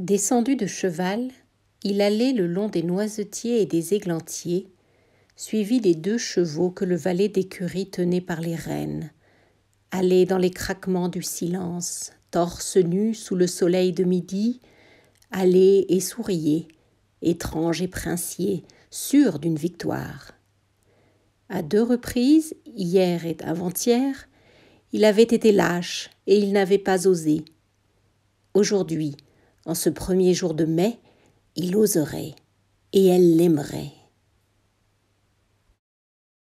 Descendu de cheval, il allait le long des noisetiers et des églantiers, suivi des deux chevaux que le valet d'écurie tenait par les rênes, allait dans les craquements du silence, torse nu sous le soleil de midi, allait et souriait, étrange et princier, sûr d'une victoire. À deux reprises, hier et avant-hier, il avait été lâche et il n'avait pas osé. Aujourd'hui, en ce premier jour de mai, il oserait, et elle l'aimerait.